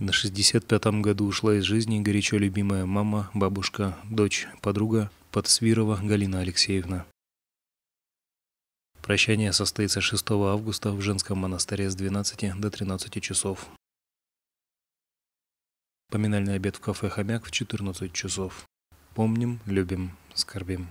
На 65-м году ушла из жизни горячо любимая мама, бабушка, дочь, подруга Подсвирова Галина Алексеевна. Прощание состоится 6 августа в женском монастыре с 12 до 13 часов. Поминальный обед в кафе «Хомяк» в 14 часов. Помним, любим, скорбим.